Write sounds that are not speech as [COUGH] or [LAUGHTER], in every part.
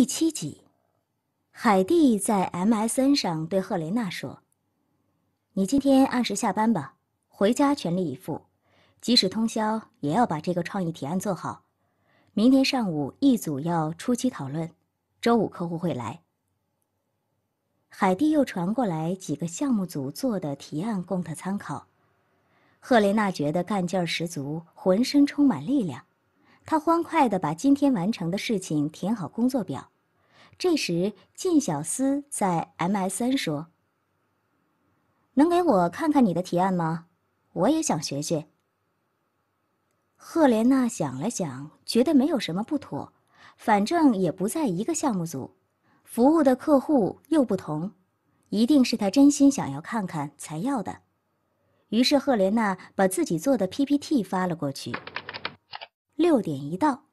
第七集，海蒂在 MSN 上对赫雷娜说：“你今天按时下班吧，回家全力以赴，即使通宵也要把这个创意提案做好。明天上午一组要初期讨论，周五客户会来。”海蒂又传过来几个项目组做的提案供他参考。赫雷娜觉得干劲儿十足，浑身充满力量。他欢快地把今天完成的事情填好工作表，这时靳小斯在 MSN 说：“能给我看看你的提案吗？我也想学学。”赫莲娜想了想，觉得没有什么不妥，反正也不在一个项目组，服务的客户又不同，一定是他真心想要看看才要的。于是赫莲娜把自己做的 PPT 发了过去。六点一到，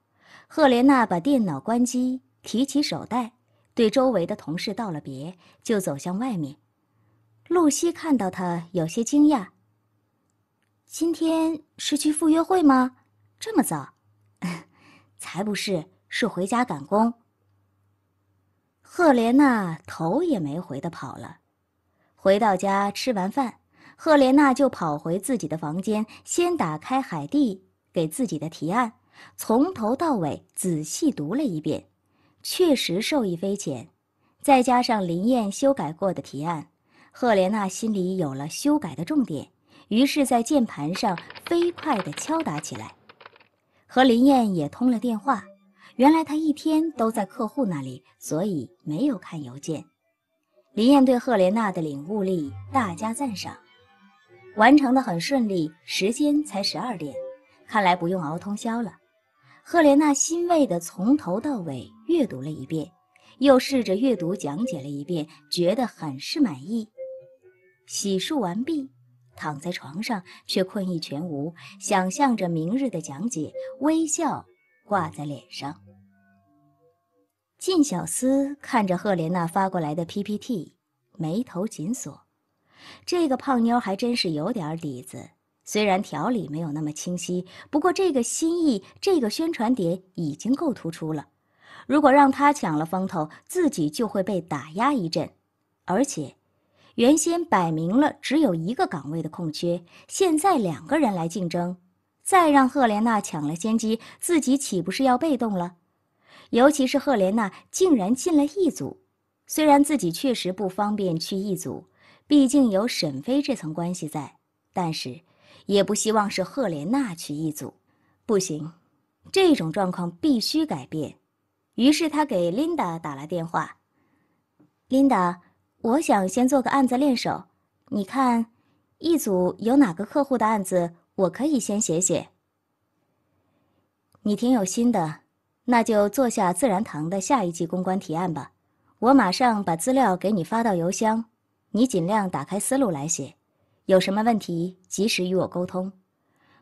赫莲娜把电脑关机，提起手袋，对周围的同事道了别，就走向外面。露西看到她有些惊讶：“今天是去赴约会吗？这么早？”“ [LAUGHS] 才不是，是回家赶工。”赫莲娜头也没回的跑了。回到家吃完饭，赫莲娜就跑回自己的房间，先打开海蒂给自己的提案。从头到尾仔细读了一遍，确实受益匪浅。再加上林燕修改过的提案，赫莲娜心里有了修改的重点，于是，在键盘上飞快地敲打起来。和林燕也通了电话，原来她一天都在客户那里，所以没有看邮件。林燕对赫莲娜的领悟力，大加赞赏。完成的很顺利，时间才十二点，看来不用熬通宵了。赫莲娜欣慰地从头到尾阅读了一遍，又试着阅读讲解了一遍，觉得很是满意。洗漱完毕，躺在床上却困意全无，想象着明日的讲解，微笑挂在脸上。靳小斯看着赫莲娜发过来的 PPT，眉头紧锁。这个胖妞还真是有点底子。虽然条理没有那么清晰，不过这个心意、这个宣传点已经够突出了。如果让他抢了风头，自己就会被打压一阵。而且，原先摆明了只有一个岗位的空缺，现在两个人来竞争，再让赫莲娜抢了先机，自己岂不是要被动了？尤其是赫莲娜竟然进了一组，虽然自己确实不方便去一组，毕竟有沈飞这层关系在，但是。也不希望是赫莲娜去一组，不行，这种状况必须改变。于是他给琳达打来电话。琳达，我想先做个案子练手，你看，一组有哪个客户的案子我可以先写写？你挺有心的，那就做下自然堂的下一季公关提案吧，我马上把资料给你发到邮箱，你尽量打开思路来写。有什么问题及时与我沟通。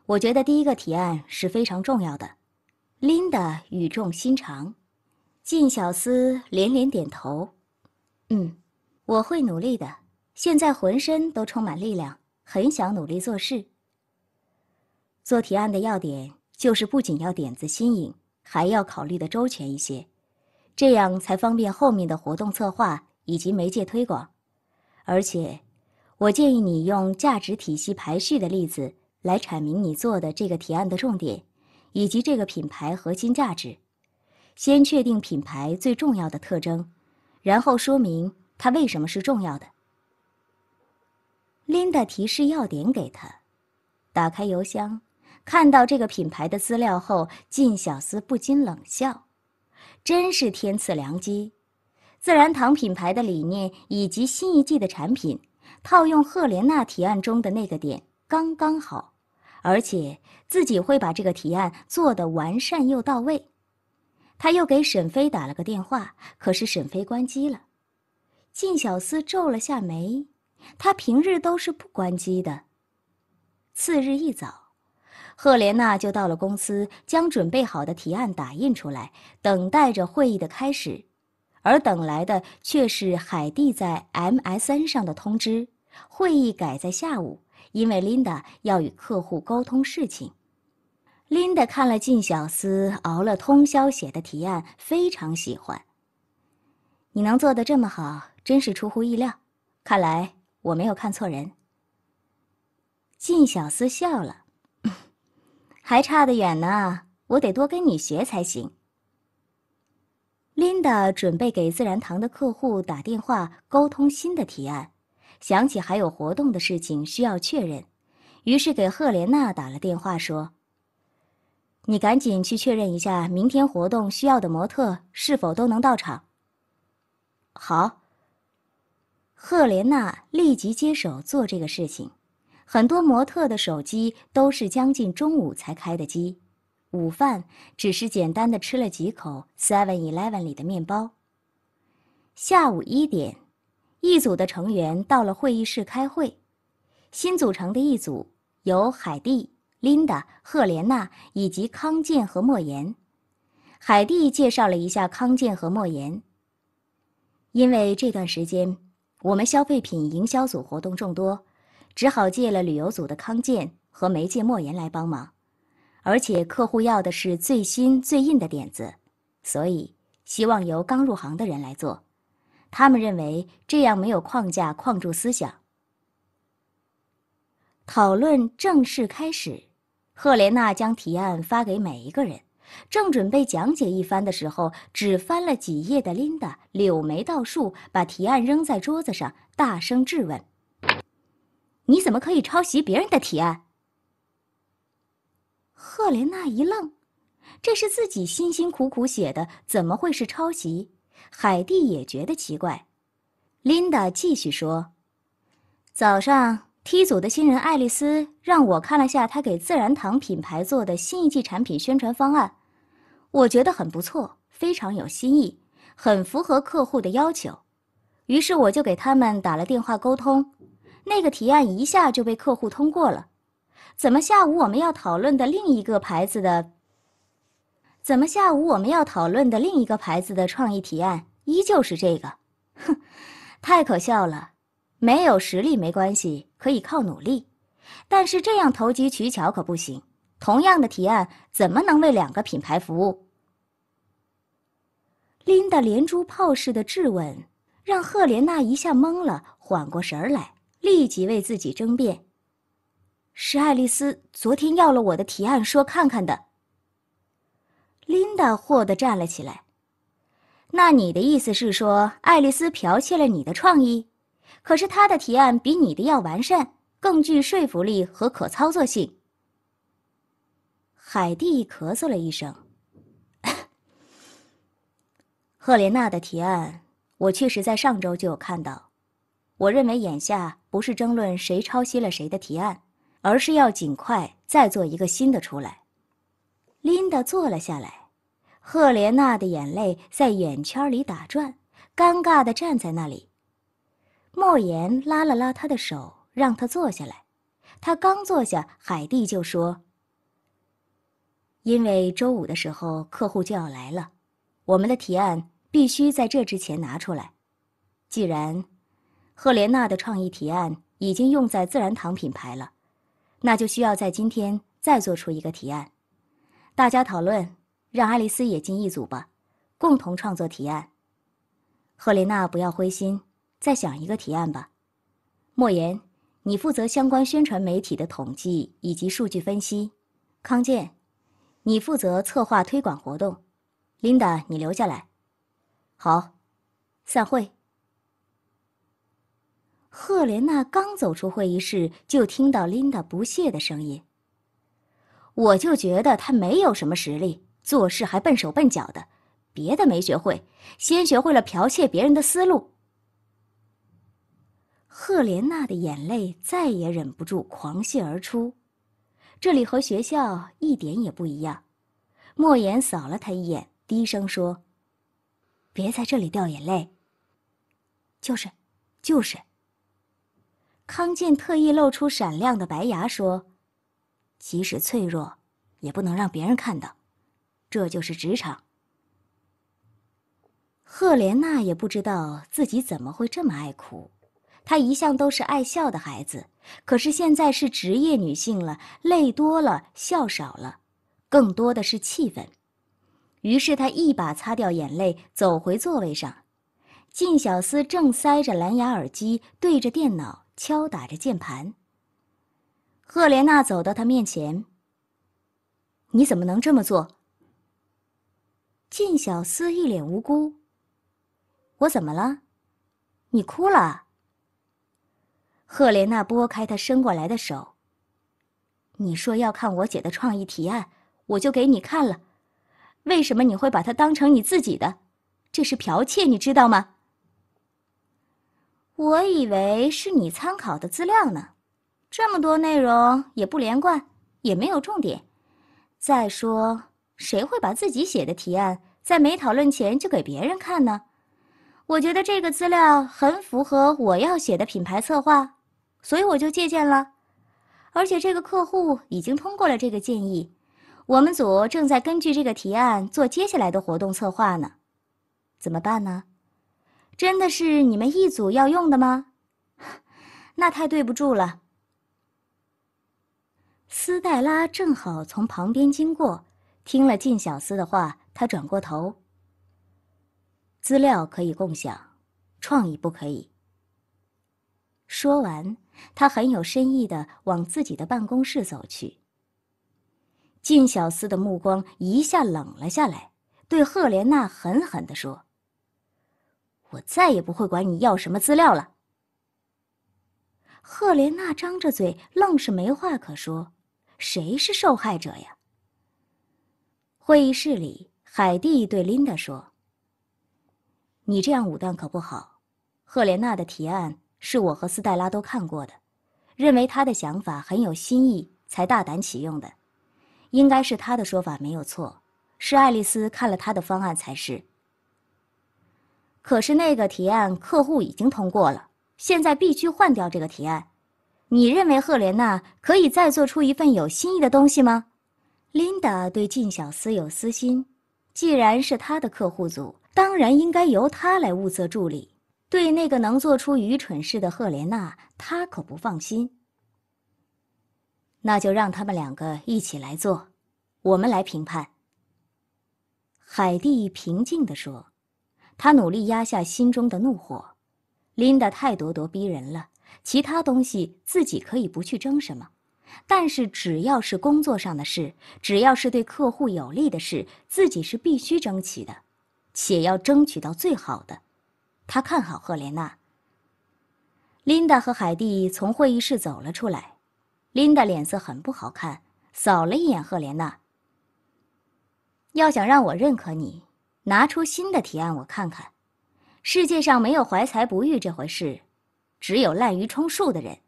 我觉得第一个提案是非常重要的。琳达语重心长，靳小思连连点头。嗯，我会努力的。现在浑身都充满力量，很想努力做事。做提案的要点就是不仅要点子新颖，还要考虑的周全一些，这样才方便后面的活动策划以及媒介推广，而且。我建议你用价值体系排序的例子来阐明你做的这个提案的重点，以及这个品牌核心价值。先确定品牌最重要的特征，然后说明它为什么是重要的。琳达提示要点给他，打开邮箱，看到这个品牌的资料后，靳小斯不禁冷笑：“真是天赐良机！”自然堂品牌的理念以及新一季的产品。套用赫莲娜提案中的那个点刚刚好，而且自己会把这个提案做得完善又到位。他又给沈飞打了个电话，可是沈飞关机了。靳小斯皱了下眉，他平日都是不关机的。次日一早，赫莲娜就到了公司，将准备好的提案打印出来，等待着会议的开始，而等来的却是海蒂在 MS n 上的通知。会议改在下午，因为 Linda 要与客户沟通事情。Linda 看了靳小斯熬了通宵写的提案，非常喜欢。你能做得这么好，真是出乎意料，看来我没有看错人。靳小斯笑了，[LAUGHS] 还差得远呢，我得多跟你学才行。Linda 准备给自然堂的客户打电话，沟通新的提案。想起还有活动的事情需要确认，于是给赫莲娜打了电话说：“你赶紧去确认一下，明天活动需要的模特是否都能到场。”好。赫莲娜立即接手做这个事情。很多模特的手机都是将近中午才开的机，午饭只是简单的吃了几口 Seven Eleven 里的面包。下午一点。一组的成员到了会议室开会。新组成的一组有海蒂、琳达、赫莲娜以及康健和莫言。海蒂介绍了一下康健和莫言。因为这段时间我们消费品营销组活动众多，只好借了旅游组的康健和媒介莫言来帮忙。而且客户要的是最新最硬的点子，所以希望由刚入行的人来做。他们认为这样没有框架框住思想。讨论正式开始，赫莲娜将提案发给每一个人，正准备讲解一番的时候，只翻了几页的琳达柳眉倒竖，把提案扔在桌子上，大声质问：“你怎么可以抄袭别人的提案？”赫莲娜一愣，这是自己辛辛苦苦写的，怎么会是抄袭？海蒂也觉得奇怪，琳达继续说：“早上 T 组的新人爱丽丝让我看了下她给自然堂品牌做的新一季产品宣传方案，我觉得很不错，非常有新意，很符合客户的要求。于是我就给他们打了电话沟通，那个提案一下就被客户通过了。怎么下午我们要讨论的另一个牌子的？”怎么，下午我们要讨论的另一个牌子的创意提案依旧是这个？哼，太可笑了！没有实力没关系，可以靠努力，但是这样投机取巧可不行。同样的提案怎么能为两个品牌服务？琳达连珠炮似的质问，让赫莲娜一下懵了，缓过神儿来，立即为自己争辩：“是爱丽丝昨天要了我的提案，说看看的。”琳达霍地站了起来。那你的意思是说，爱丽丝剽窃了你的创意？可是她的提案比你的要完善，更具说服力和可操作性。海蒂咳嗽了一声。[LAUGHS] 赫莲娜的提案，我确实在上周就有看到。我认为眼下不是争论谁抄袭了谁的提案，而是要尽快再做一个新的出来。琳达坐了下来，赫莲娜的眼泪在眼圈里打转，尴尬地站在那里。莫言拉了拉她的手，让她坐下来。她刚坐下，海蒂就说：“因为周五的时候客户就要来了，我们的提案必须在这之前拿出来。既然赫莲娜的创意提案已经用在自然堂品牌了，那就需要在今天再做出一个提案。”大家讨论，让爱丽丝也进一组吧，共同创作提案。赫莲娜，不要灰心，再想一个提案吧。莫言，你负责相关宣传媒体的统计以及数据分析。康健，你负责策划推广活动。琳达，你留下来。好，散会。赫莲娜刚走出会议室，就听到琳达不屑的声音。我就觉得他没有什么实力，做事还笨手笨脚的，别的没学会，先学会了剽窃别人的思路。赫莲娜的眼泪再也忍不住狂泻而出，这里和学校一点也不一样。莫言扫了他一眼，低声说：“别在这里掉眼泪。”就是，就是。康健特意露出闪亮的白牙说。即使脆弱，也不能让别人看到，这就是职场。赫莲娜也不知道自己怎么会这么爱哭，她一向都是爱笑的孩子，可是现在是职业女性了，累多了，笑少了，更多的是气愤。于是她一把擦掉眼泪，走回座位上。靳小思正塞着蓝牙耳机，对着电脑敲打着键盘。赫莲娜走到他面前。“你怎么能这么做？”靳小厮一脸无辜。“我怎么了？你哭了？”赫莲娜拨开他伸过来的手。“你说要看我姐的创意提案，我就给你看了。为什么你会把它当成你自己的？这是剽窃，你知道吗？”我以为是你参考的资料呢。这么多内容也不连贯，也没有重点。再说，谁会把自己写的提案在没讨论前就给别人看呢？我觉得这个资料很符合我要写的品牌策划，所以我就借鉴了。而且这个客户已经通过了这个建议，我们组正在根据这个提案做接下来的活动策划呢。怎么办呢？真的是你们一组要用的吗？[LAUGHS] 那太对不住了。斯黛拉正好从旁边经过，听了靳小斯的话，她转过头。资料可以共享，创意不可以。说完，他很有深意的往自己的办公室走去。靳小斯的目光一下冷了下来，对赫莲娜狠狠地说：“我再也不会管你要什么资料了。”赫莲娜张着嘴，愣是没话可说。谁是受害者呀？会议室里，海蒂对琳达说：“你这样武断可不好。赫莲娜的提案是我和斯黛拉都看过的，认为她的想法很有新意，才大胆启用的。应该是她的说法没有错，是爱丽丝看了她的方案才是。可是那个提案客户已经通过了，现在必须换掉这个提案。”你认为赫莲娜可以再做出一份有新意的东西吗？琳达对靳小司有私心，既然是他的客户组，当然应该由他来物色助理。对那个能做出愚蠢事的赫莲娜，他可不放心。那就让他们两个一起来做，我们来评判。海蒂平静地说，他努力压下心中的怒火。琳达太咄咄逼人了。其他东西自己可以不去争什么，但是只要是工作上的事，只要是对客户有利的事，自己是必须争取的，且要争取到最好的。他看好赫莲娜。琳达和海蒂从会议室走了出来，琳达脸色很不好看，扫了一眼赫莲娜。要想让我认可你，拿出新的提案我看看。世界上没有怀才不遇这回事。只有滥竽充数的人。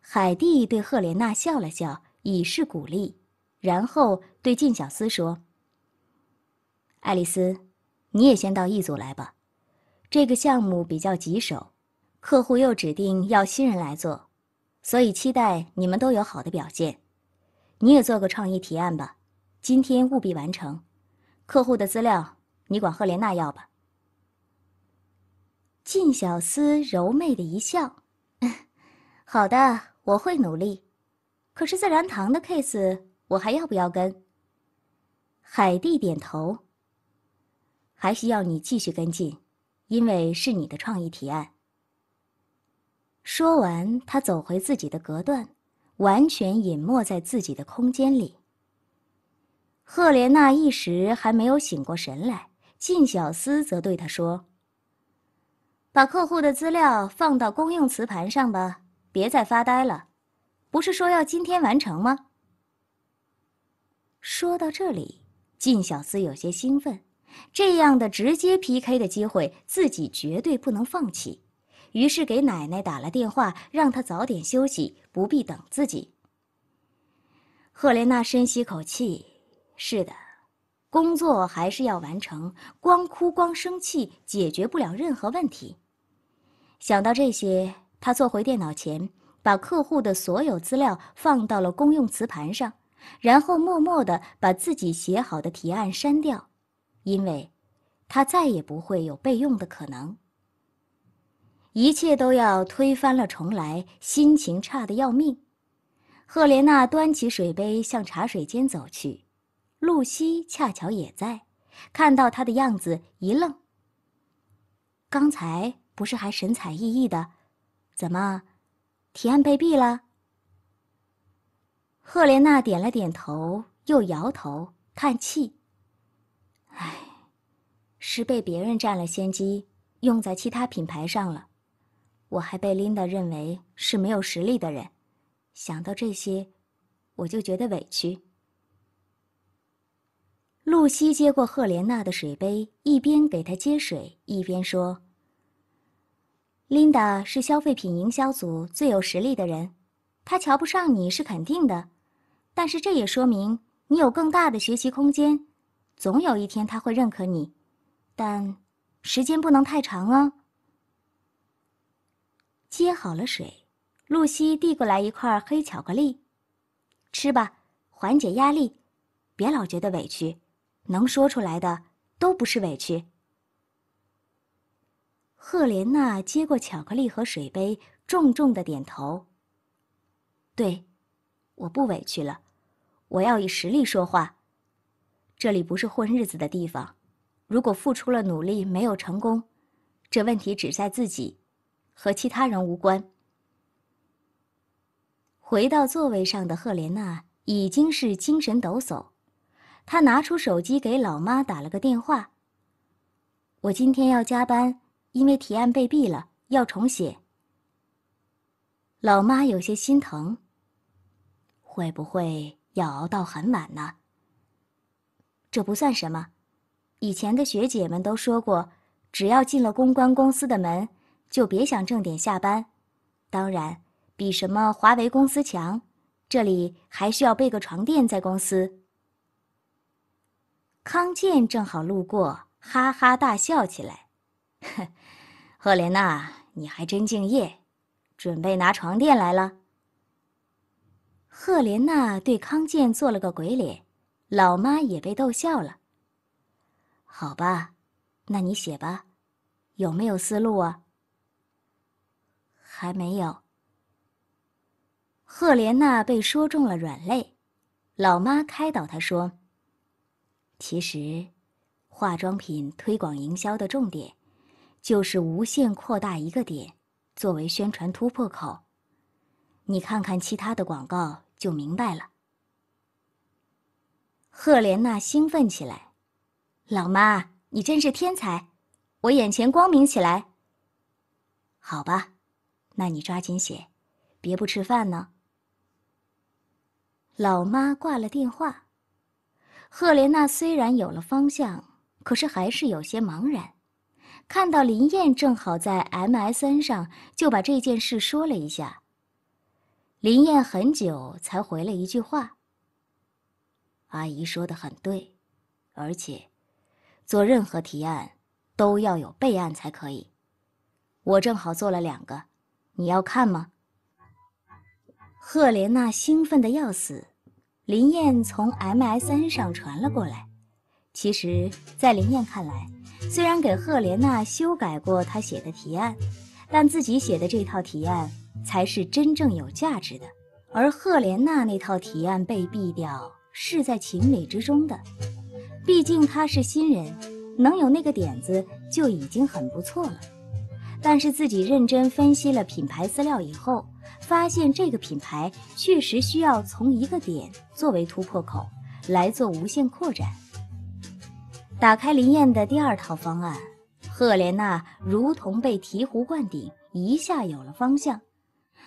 海蒂对赫莲娜笑了笑，以示鼓励，然后对进小斯说：“爱丽丝，你也先到一组来吧。这个项目比较棘手，客户又指定要新人来做，所以期待你们都有好的表现。你也做个创意提案吧，今天务必完成。客户的资料你管赫莲娜要吧。”靳小思柔媚的一笑：“好的，我会努力。可是自然堂的 case，我还要不要跟？”海蒂点头：“还需要你继续跟进，因为是你的创意提案。”说完，他走回自己的隔断，完全隐没在自己的空间里。赫莲娜一时还没有醒过神来，靳小思则对他说。把客户的资料放到公用磁盘上吧，别再发呆了。不是说要今天完成吗？说到这里，靳小斯有些兴奋，这样的直接 PK 的机会自己绝对不能放弃，于是给奶奶打了电话，让她早点休息，不必等自己。赫莲娜深吸口气，是的。工作还是要完成，光哭光生气解决不了任何问题。想到这些，他坐回电脑前，把客户的所有资料放到了公用磁盘上，然后默默地把自己写好的提案删掉，因为，他再也不会有备用的可能。一切都要推翻了重来，心情差得要命。赫莲娜端起水杯，向茶水间走去。露西恰巧也在，看到他的样子一愣。刚才不是还神采奕奕的，怎么，提案被毙了？赫莲娜点了点头，又摇头叹气。唉，是被别人占了先机，用在其他品牌上了。我还被琳达认为是没有实力的人，想到这些，我就觉得委屈。露西接过赫莲娜的水杯，一边给她接水，一边说：“Linda 是消费品营销组最有实力的人，她瞧不上你是肯定的，但是这也说明你有更大的学习空间，总有一天她会认可你，但时间不能太长哦。”接好了水，露西递过来一块黑巧克力，“吃吧，缓解压力，别老觉得委屈。”能说出来的都不是委屈。赫莲娜接过巧克力和水杯，重重的点头。对，我不委屈了，我要以实力说话。这里不是混日子的地方，如果付出了努力没有成功，这问题只在自己，和其他人无关。回到座位上的赫莲娜已经是精神抖擞。他拿出手机给老妈打了个电话。我今天要加班，因为提案被毙了，要重写。老妈有些心疼。会不会要熬到很晚呢？这不算什么，以前的学姐们都说过，只要进了公关公司的门，就别想正点下班。当然，比什么华为公司强，这里还需要备个床垫在公司。康健正好路过，哈哈大笑起来。[LAUGHS] 赫莲娜，你还真敬业，准备拿床垫来了。赫莲娜对康健做了个鬼脸，老妈也被逗笑了。好吧，那你写吧，有没有思路啊？还没有。赫莲娜被说中了软肋，老妈开导她说。其实，化妆品推广营销的重点，就是无限扩大一个点，作为宣传突破口。你看看其他的广告就明白了。赫莲娜兴奋起来：“老妈，你真是天才！我眼前光明起来。”好吧，那你抓紧写，别不吃饭呢。老妈挂了电话。赫莲娜虽然有了方向，可是还是有些茫然。看到林燕正好在 M S N 上，就把这件事说了一下。林燕很久才回了一句话：“阿姨说的很对，而且做任何提案都要有备案才可以。我正好做了两个，你要看吗？”赫莲娜兴奋的要死。林燕从 M S n 上传了过来。其实，在林燕看来，虽然给赫莲娜修改过她写的提案，但自己写的这套提案才是真正有价值的。而赫莲娜那套提案被毙掉是在情理之中的，毕竟她是新人，能有那个点子就已经很不错了。但是自己认真分析了品牌资料以后。发现这个品牌确实需要从一个点作为突破口来做无限扩展。打开林燕的第二套方案，赫莲娜如同被醍醐灌顶，一下有了方向。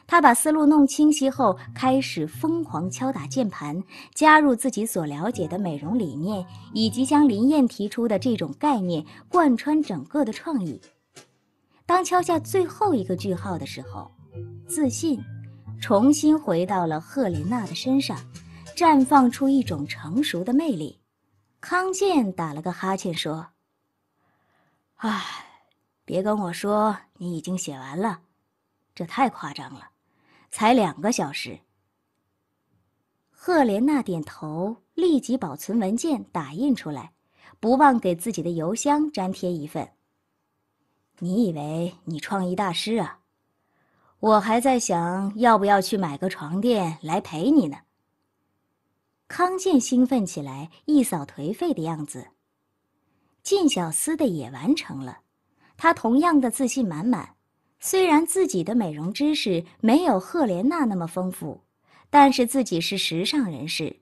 她把思路弄清晰后，开始疯狂敲打键盘，加入自己所了解的美容理念，以及将林燕提出的这种概念贯穿整个的创意。当敲下最后一个句号的时候。自信重新回到了赫莲娜的身上，绽放出一种成熟的魅力。康健打了个哈欠说：“哎，别跟我说你已经写完了，这太夸张了，才两个小时。”赫莲娜点头，立即保存文件，打印出来，不忘给自己的邮箱粘贴一份。你以为你创意大师啊？我还在想，要不要去买个床垫来陪你呢。康健兴奋起来，一扫颓废的样子。靳小思的也完成了，他同样的自信满满。虽然自己的美容知识没有赫莲娜那么丰富，但是自己是时尚人士，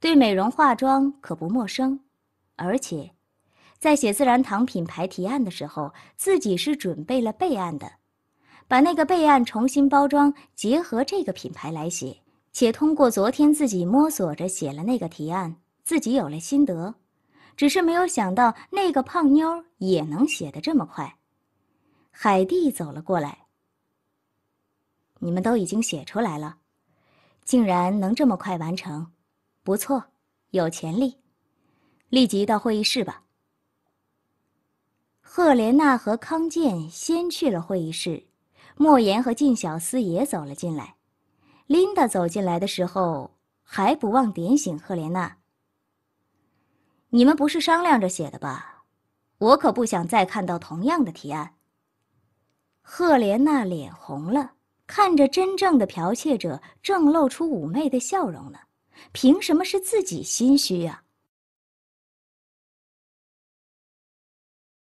对美容化妆可不陌生。而且，在写自然堂品牌提案的时候，自己是准备了备案的。把那个备案重新包装，结合这个品牌来写，且通过昨天自己摸索着写了那个提案，自己有了心得，只是没有想到那个胖妞也能写的这么快。海蒂走了过来，你们都已经写出来了，竟然能这么快完成，不错，有潜力，立即到会议室吧。赫莲娜和康健先去了会议室。莫言和靳小思也走了进来，琳达走进来的时候还不忘点醒赫莲娜：“你们不是商量着写的吧？我可不想再看到同样的提案。”赫莲娜脸红了，看着真正的剽窃者正露出妩媚的笑容呢，凭什么是自己心虚啊？